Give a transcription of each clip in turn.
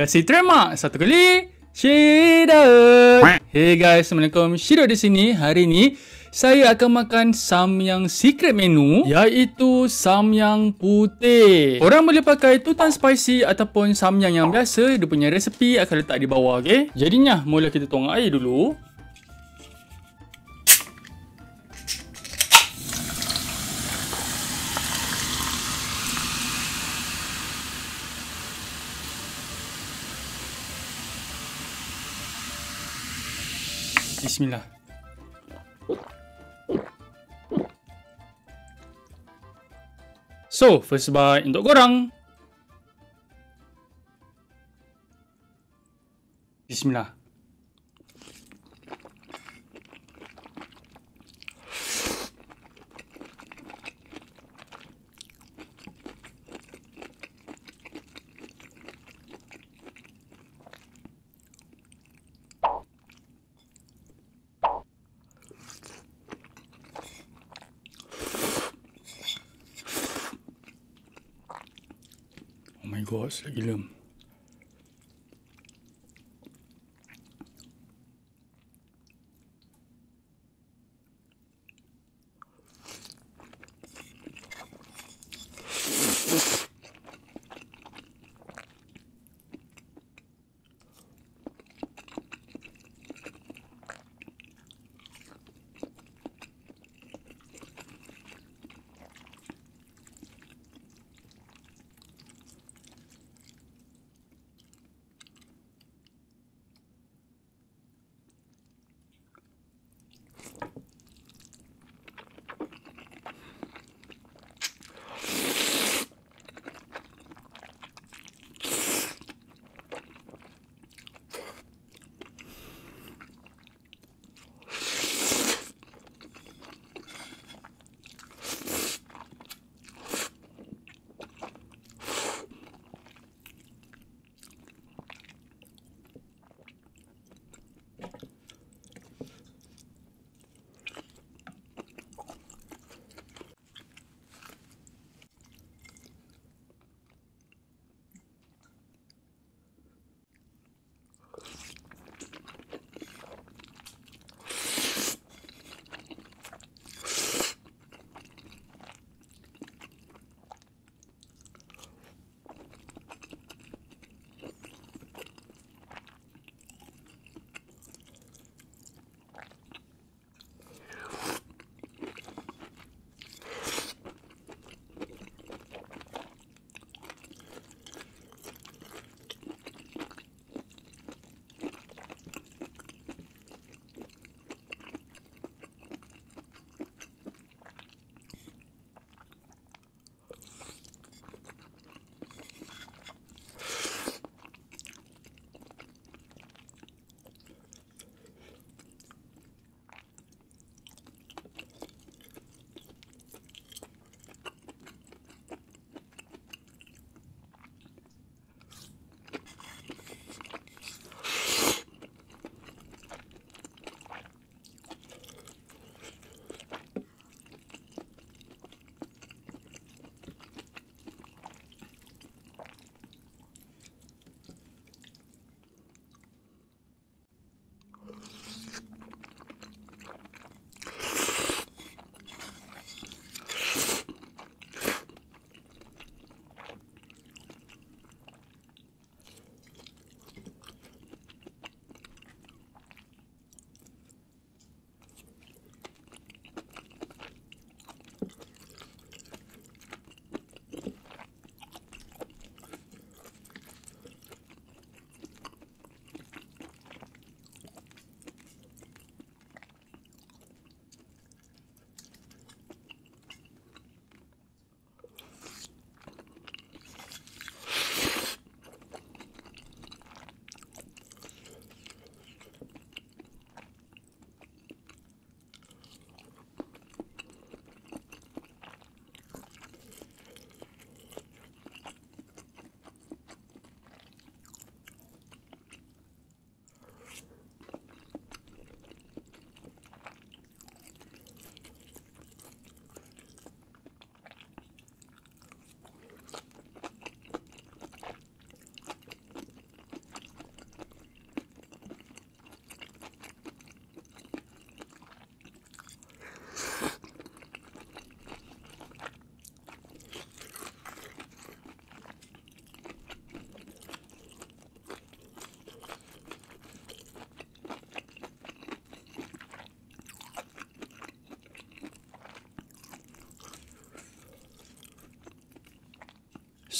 Kasih terima satu kali. Shido. Hey guys, Assalamualaikum. Shido di sini. Hari ini saya akan makan samyang secret menu iaitu samyang putih. Orang boleh pakai tutang spicy ataupun samyang yang biasa. Dia punya resepi akan letak di bawah, Okay? Jadinya, mula kita tuang air dulu. bismillah. So, first bite untuk korang. Bismillah. my gosh, gila.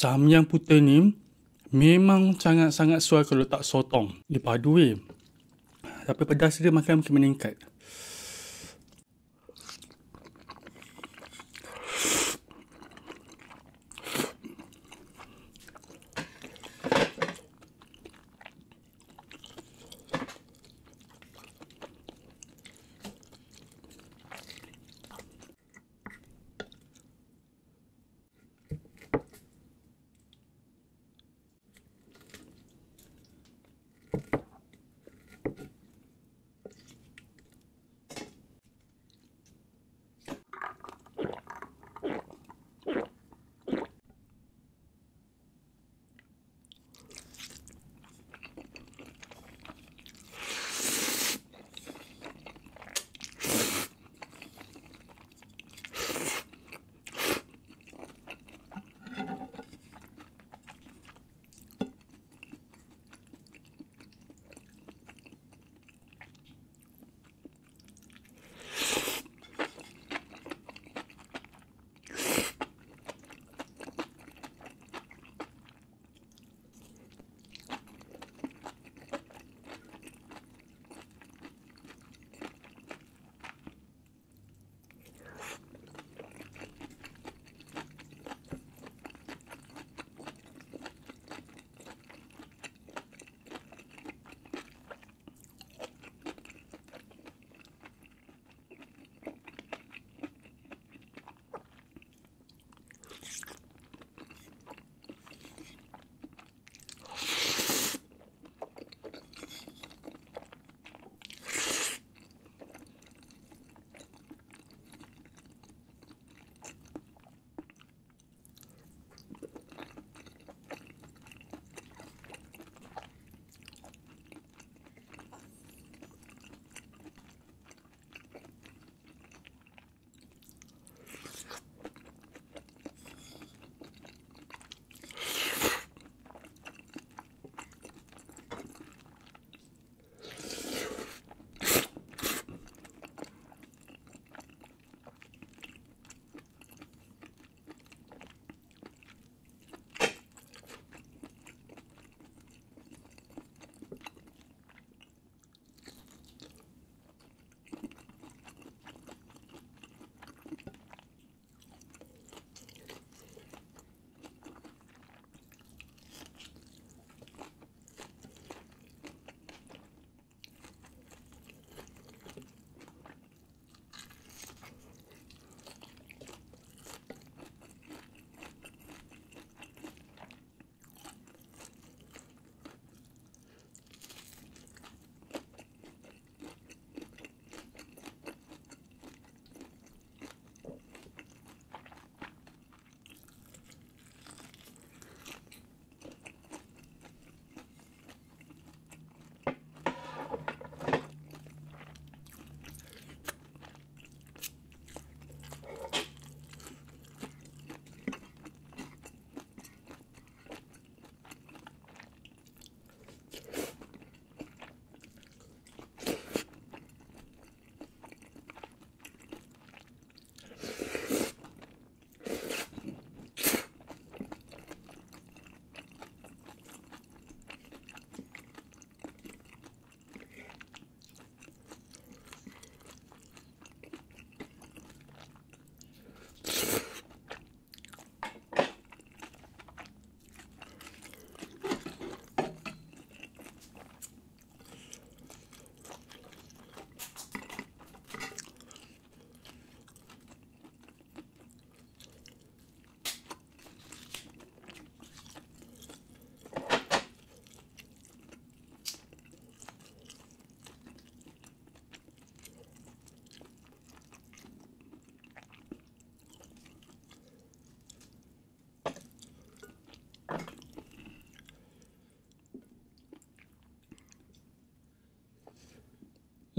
Samyang putih ni memang sangat-sangat suai kalau tak sotong. Dia padu eh. Tapi pedas dia makan makin meningkat.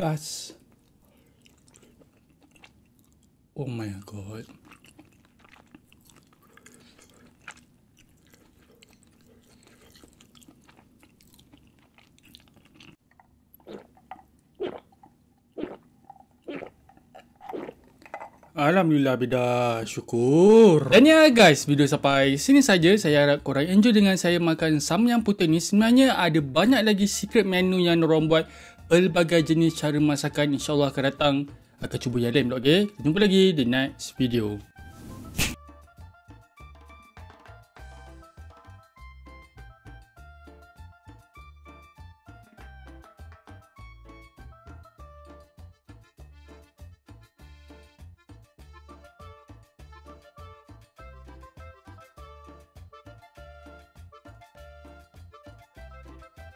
That's oh my god. Alhamdulillah bidah syukur. Dan ya guys, video sampai sini saja. Saya harap korang enjoy dengan saya makan samyang putih ni. Sebenarnya ada banyak lagi secret menu yang orang buat pelbagai jenis cara masakan insyaAllah akan datang. Akan cuba jalan pula okay. jumpa lagi di next video.